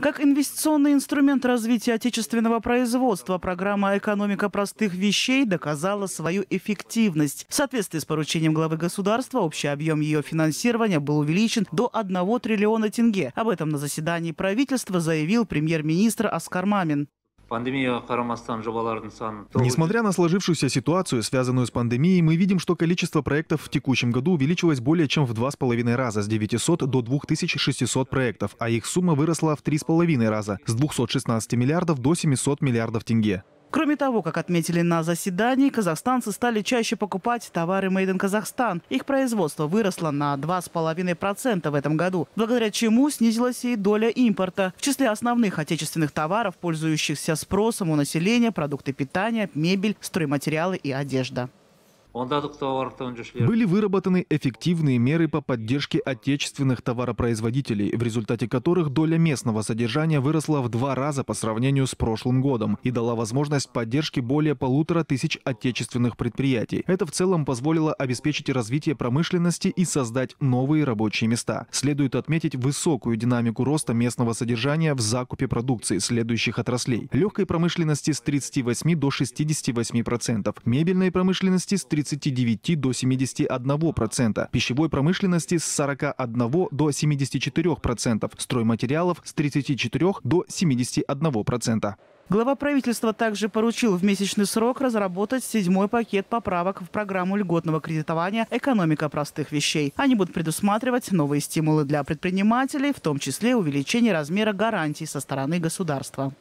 Как инвестиционный инструмент развития отечественного производства, программа «Экономика простых вещей» доказала свою эффективность. В соответствии с поручением главы государства, общий объем ее финансирования был увеличен до 1 триллиона тенге. Об этом на заседании правительства заявил премьер-министр Аскар Мамин. Несмотря на сложившуюся ситуацию, связанную с пандемией, мы видим, что количество проектов в текущем году увеличилось более чем в два с половиной раза, с 900 до 2600 проектов, а их сумма выросла в три с половиной раза, с 216 миллиардов до 700 миллиардов тенге. Кроме того, как отметили на заседании, казахстанцы стали чаще покупать товары Made in Казахстан. Их производство выросло на 2,5% в этом году, благодаря чему снизилась и доля импорта. В числе основных отечественных товаров, пользующихся спросом у населения, продукты питания, мебель, стройматериалы и одежда. Были выработаны эффективные меры по поддержке отечественных товаропроизводителей, в результате которых доля местного содержания выросла в два раза по сравнению с прошлым годом и дала возможность поддержки более полутора тысяч отечественных предприятий. Это в целом позволило обеспечить развитие промышленности и создать новые рабочие места. Следует отметить высокую динамику роста местного содержания в закупе продукции следующих отраслей. Легкой промышленности с 38 до 68%, мебельной промышленности с 30 39 до 71%, пищевой промышленности с 41 до 74%, стройматериалов с 34 до 71%. Глава правительства также поручил в месячный срок разработать седьмой пакет поправок в программу льготного кредитования «Экономика простых вещей». Они будут предусматривать новые стимулы для предпринимателей, в том числе увеличение размера гарантий со стороны государства.